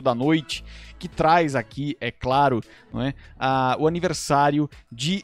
da noite, que traz aqui, é claro, não é, a, o aniversário de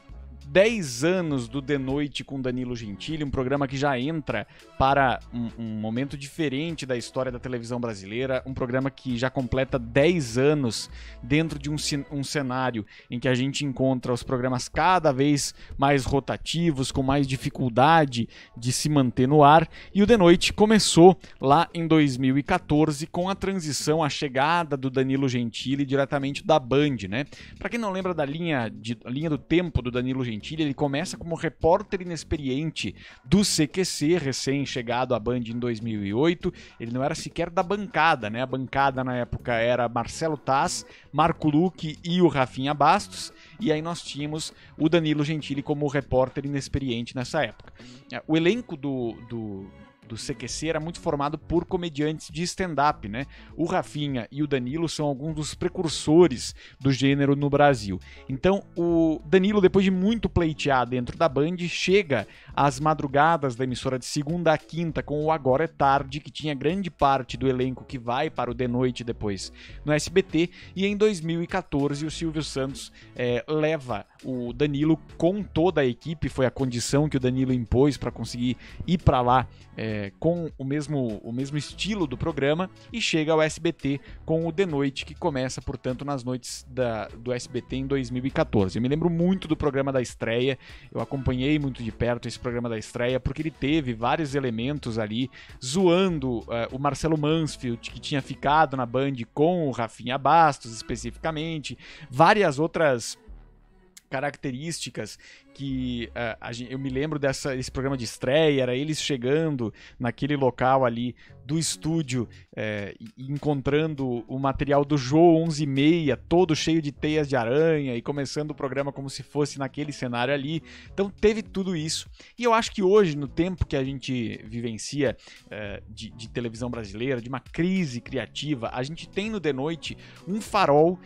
10 anos do De Noite com Danilo Gentili, um programa que já entra para um, um momento diferente da história da televisão brasileira, um programa que já completa 10 anos dentro de um, um cenário em que a gente encontra os programas cada vez mais rotativos, com mais dificuldade de se manter no ar, e o De Noite começou lá em 2014 com a transição, a chegada do Danilo Gentili diretamente da Band, né? Para quem não lembra da linha, de, linha do tempo do Danilo Gentili, Gentili, ele começa como repórter inexperiente do CQC, recém-chegado à Band em 2008. Ele não era sequer da bancada, né? A bancada na época era Marcelo Taz, Marco Luque e o Rafinha Bastos. E aí nós tínhamos o Danilo Gentili como repórter inexperiente nessa época. O elenco do, do do CQC era muito formado por comediantes de stand-up, né? O Rafinha e o Danilo são alguns dos precursores do gênero no Brasil. Então, o Danilo, depois de muito pleitear dentro da Band, chega às madrugadas da emissora de segunda a quinta com o Agora é Tarde, que tinha grande parte do elenco que vai para o De Noite depois no SBT, e em 2014 o Silvio Santos é, leva o Danilo com toda a equipe, foi a condição que o Danilo impôs para conseguir ir para lá. É, é, com o mesmo, o mesmo estilo do programa e chega ao SBT com o De Noite, que começa, portanto, nas noites da, do SBT em 2014. Eu me lembro muito do programa da estreia, eu acompanhei muito de perto esse programa da estreia, porque ele teve vários elementos ali zoando uh, o Marcelo Mansfield, que tinha ficado na Band com o Rafinha Bastos especificamente, várias outras características que uh, eu me lembro dessa esse programa de estreia era eles chegando naquele local ali do estúdio é, encontrando o material do Joe 11 e meia todo cheio de teias de aranha e começando o programa como se fosse naquele cenário ali então teve tudo isso e eu acho que hoje no tempo que a gente vivencia é, de, de televisão brasileira de uma crise criativa a gente tem no de noite um farol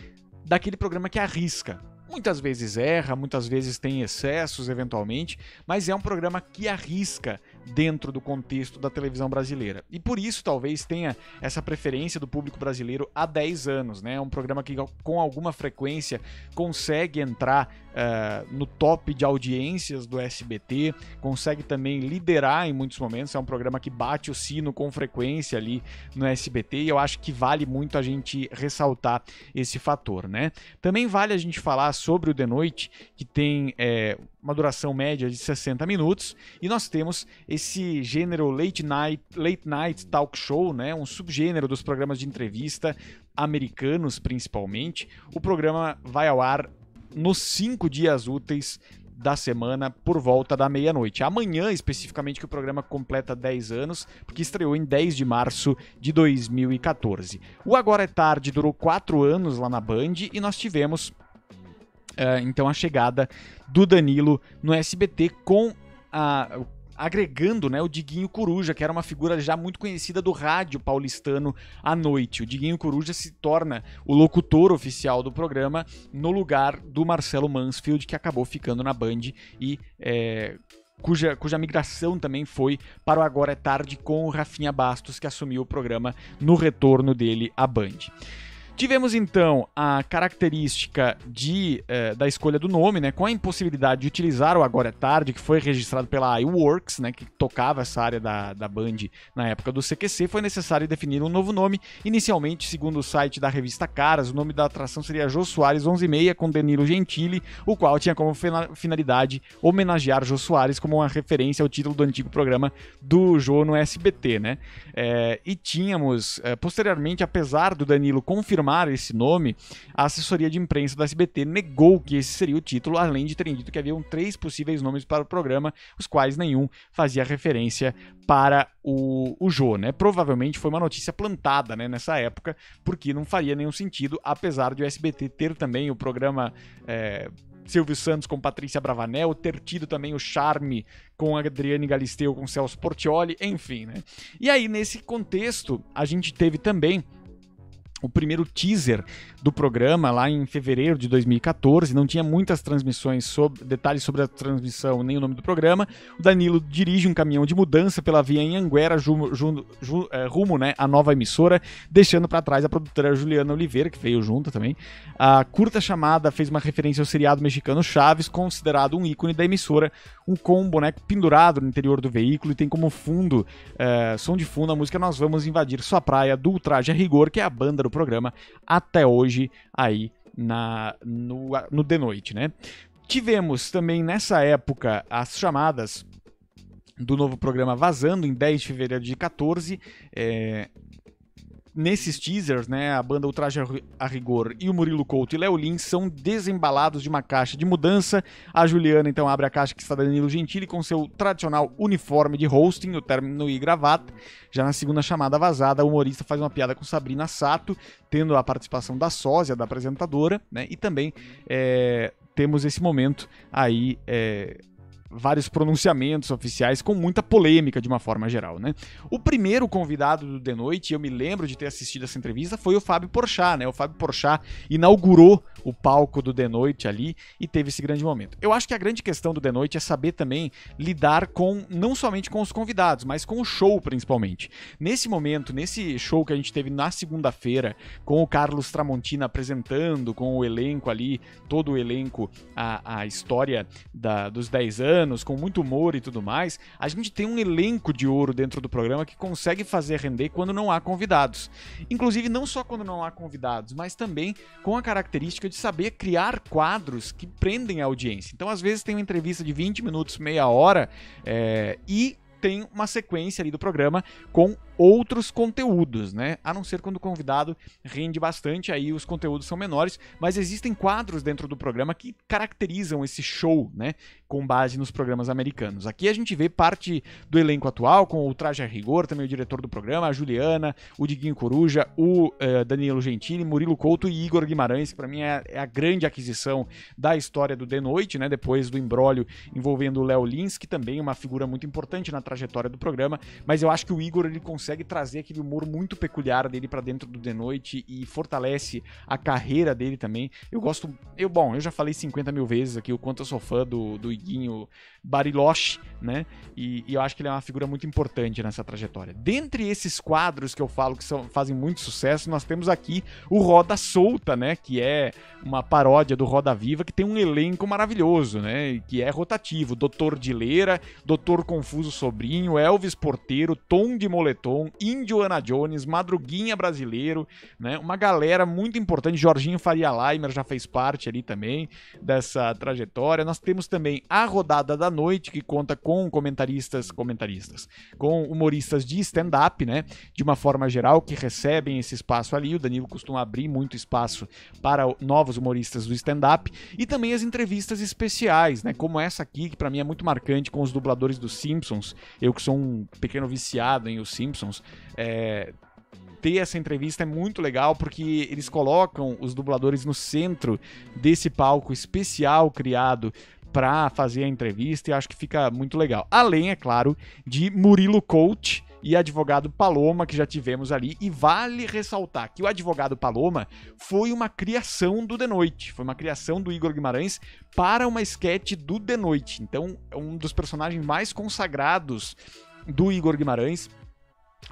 daquele programa que arrisca Muitas vezes erra, muitas vezes tem excessos, eventualmente, mas é um programa que arrisca dentro do contexto da televisão brasileira. E por isso talvez tenha essa preferência do público brasileiro há 10 anos, né? É um programa que com alguma frequência consegue entrar uh, no top de audiências do SBT, consegue também liderar em muitos momentos. É um programa que bate o sino com frequência ali no SBT e eu acho que vale muito a gente ressaltar esse fator, né? Também vale a gente falar sobre o De Noite, que tem é, uma duração média de 60 minutos e nós temos esse gênero late night, late night talk show, né, um subgênero dos programas de entrevista americanos principalmente. O programa vai ao ar nos cinco dias úteis da semana por volta da meia-noite. Amanhã, especificamente, que o programa completa 10 anos, porque estreou em 10 de março de 2014. O Agora é Tarde durou 4 anos lá na Band e nós tivemos uh, então a chegada do Danilo no SBT com a, agregando né, o Diguinho Coruja, que era uma figura já muito conhecida do rádio paulistano à noite. O Diguinho Coruja se torna o locutor oficial do programa no lugar do Marcelo Mansfield, que acabou ficando na Band e. É, cuja, cuja migração também foi para o Agora é Tarde com o Rafinha Bastos, que assumiu o programa no retorno dele à Band. Tivemos então a característica de, eh, da escolha do nome, né, com a impossibilidade de utilizar o Agora é Tarde, que foi registrado pela iWorks, né, que tocava essa área da, da Band na época do CQC, foi necessário definir um novo nome. Inicialmente, segundo o site da revista Caras, o nome da atração seria Jô Soares 11:30 com Danilo Gentili, o qual tinha como finalidade homenagear Jô Soares como uma referência ao título do antigo programa do Jô no SBT, né? Eh, e tínhamos, eh, posteriormente, apesar do Danilo confirmar confirmar esse nome, a assessoria de imprensa da SBT negou que esse seria o título, além de terem dito que haviam três possíveis nomes para o programa, os quais nenhum fazia referência para o, o Jô, né? Provavelmente foi uma notícia plantada, né, nessa época, porque não faria nenhum sentido, apesar de o SBT ter também o programa é, Silvio Santos com Patrícia Bravanel, ter tido também o charme com Adriane Galisteu, com Celso Portioli, enfim, né? E aí, nesse contexto, a gente teve também o primeiro teaser do programa lá em fevereiro de 2014. Não tinha muitas transmissões sobre detalhes sobre a transmissão nem o nome do programa. O Danilo dirige um caminhão de mudança pela via em Anguera é, rumo né, à nova emissora, deixando para trás a produtora Juliana Oliveira que veio junto também. A curta chamada fez uma referência ao seriado mexicano Chaves, considerado um ícone da emissora, um com um boneco né, pendurado no interior do veículo e tem como fundo, é, som de fundo a música Nós Vamos Invadir Sua Praia do Ultraje a Rigor, que é a banda do programa até hoje aí na, no, no de noite, né? Tivemos também nessa época as chamadas do novo programa Vazando, em 10 de fevereiro de 14. É, eh, nesses teasers, né, a banda Ultraje a Rigor e o Murilo Couto e Léo Lins são desembalados de uma caixa de mudança. A Juliana então abre a caixa que está Danilo Gentili com seu tradicional uniforme de hosting, o término e gravata. Já na segunda chamada vazada, o humorista faz uma piada com Sabrina Sato, tendo a participação da sósia, da apresentadora, né, e também é, temos esse momento aí. É, vários pronunciamentos oficiais com muita polêmica de uma forma geral, né? O primeiro convidado do De Noite, eu me lembro de ter assistido essa entrevista, foi o Fábio Porchat, né? O Fábio Porchat inaugurou o palco do The Noite ali e teve esse grande momento. Eu acho que a grande questão do The Noite é saber também lidar com, não somente com os convidados, mas com o show principalmente. Nesse momento, nesse show que a gente teve na segunda-feira, com o Carlos Tramontina apresentando, com o elenco ali, todo o elenco, a, a história da, dos 10 anos, com muito humor e tudo mais, a gente tem um elenco de ouro dentro do programa que consegue fazer render quando não há convidados. Inclusive, não só quando não há convidados, mas também com a característica de saber criar quadros que prendem a audiência. Então, às vezes, tem uma entrevista de 20 minutos, meia hora, é, e tem uma sequência ali do programa com outros conteúdos, né? A não ser quando o convidado rende bastante, aí os conteúdos são menores, mas existem quadros dentro do programa que caracterizam esse show, né? Com base nos programas americanos. Aqui a gente vê parte do elenco atual, com o Traje a Rigor, também o diretor do programa, a Juliana, o Diguinho Coruja, o uh, Danilo Gentili, Murilo Couto e Igor Guimarães, que pra mim é, é a grande aquisição da história do De Noite, né? Depois do embrólio envolvendo o Léo Lins, que também é uma figura muito importante na trajetória do programa, mas eu acho que o Igor ele consegue trazer aquele humor muito peculiar dele para dentro do The Noite e fortalece a carreira dele também. Eu gosto, eu bom, eu já falei 50 mil vezes aqui o quanto eu sou fã do, do Iguinho Bariloche, né? E, e eu acho que ele é uma figura muito importante nessa trajetória. Dentre esses quadros que eu falo que são, fazem muito sucesso, nós temos aqui o Roda Solta, né? Que é uma paródia do Roda Viva, que tem um elenco maravilhoso, né? Que é rotativo. Doutor Dileira, Doutor Confuso sobre Sobrinho, Elvis Porteiro, Tom de Moletom, Indiana Jones, Madruguinha Brasileiro, né? Uma galera muito importante. Jorginho Faria Leimer já fez parte ali também dessa trajetória. Nós temos também a Rodada da Noite, que conta com comentaristas, comentaristas, com humoristas de stand-up, né? De uma forma geral, que recebem esse espaço ali. O Danilo costuma abrir muito espaço para novos humoristas do stand-up. E também as entrevistas especiais, né? Como essa aqui, que para mim é muito marcante, com os dubladores dos Simpsons, eu que sou um pequeno viciado em Os Simpsons, é, ter essa entrevista é muito legal porque eles colocam os dubladores no centro desse palco especial criado para fazer a entrevista e acho que fica muito legal. Além, é claro, de Murilo Coach, e advogado Paloma que já tivemos ali. E vale ressaltar que o advogado Paloma foi uma criação do The Noite, foi uma criação do Igor Guimarães para uma esquete do The Noite. Então, é um dos personagens mais consagrados do Igor Guimarães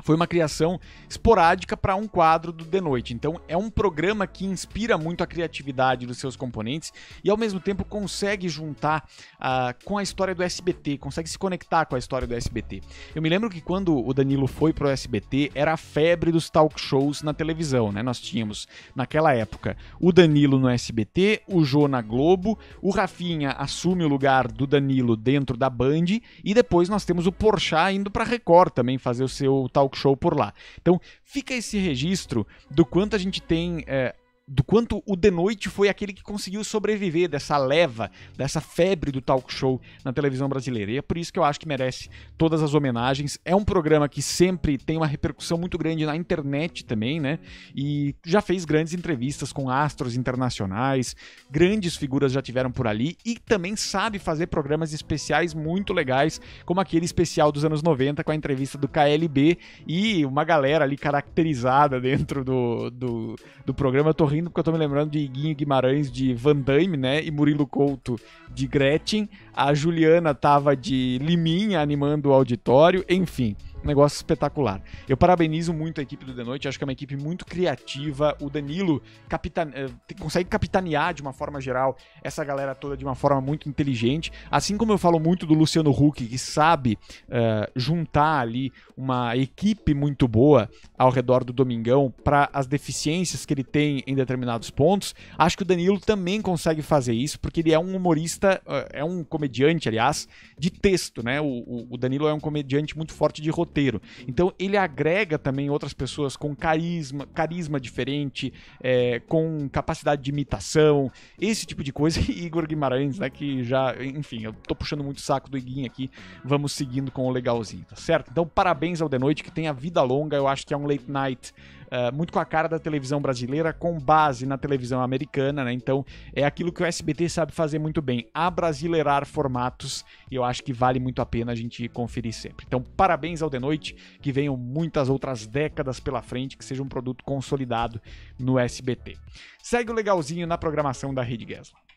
foi uma criação esporádica para um quadro do The Noite. Então é um programa que inspira muito a criatividade dos seus componentes e ao mesmo tempo consegue juntar uh, com a história do SBT, consegue se conectar com a história do SBT. Eu me lembro que quando o Danilo foi pro SBT era a febre dos talk shows na televisão, né? Nós tínhamos naquela época o Danilo no SBT, o Jô na Globo, o Rafinha assume o lugar do Danilo dentro da Band e depois nós temos o Porchat indo para Record também fazer o seu talk talk show por lá. Então, fica esse registro do quanto a gente tem é, do quanto o The Noite foi aquele que conseguiu sobreviver dessa leva, dessa febre do talk show na televisão brasileira. E é por isso que eu acho que merece todas as homenagens. É um programa que sempre tem uma repercussão muito grande na internet também, né? E já fez grandes entrevistas com astros internacionais, grandes figuras já tiveram por ali e também sabe fazer programas especiais muito legais, como aquele especial dos anos 90 com a entrevista do KLB e uma galera ali caracterizada dentro do, do, do programa. Eu tô rindo rindo porque eu tô me lembrando de Iguinho Guimarães de Van Damme, né? E Murilo Couto de Gretchen. A Juliana tava de Liminha animando o auditório, enfim um negócio espetacular. Eu parabenizo muito a equipe do The Noite, acho que é uma equipe muito criativa. O Danilo eh, consegue capitanear de uma forma geral essa galera toda de uma forma muito inteligente. Assim como eu falo muito do Luciano Huck, que sabe uh, juntar ali uma equipe muito boa ao redor do Domingão para as deficiências que ele tem em determinados pontos, acho que o Danilo também consegue fazer isso, porque ele é um humorista, uh, é um comediante, aliás, de texto, né? O, o Danilo é um comediante muito forte de roteiro roteiro. Então ele agrega também outras pessoas com carisma, carisma diferente, é, com capacidade de imitação, esse tipo de coisa. E Igor Guimarães, né, que já, enfim, eu tô puxando muito o saco do Iguinho aqui, vamos seguindo com o legalzinho, tá certo? Então parabéns ao The Noite, que tem a vida longa, eu acho que é um late night é, muito com a cara da televisão brasileira, com base na televisão americana, né? Então é aquilo que o SBT sabe fazer muito bem, abrasileirar formatos, e eu acho que vale muito a pena a gente conferir sempre. Então parabéns ao The Noite, que venham muitas outras décadas pela frente, que seja um produto consolidado no SBT. Segue o legalzinho na programação da Rede Gesla.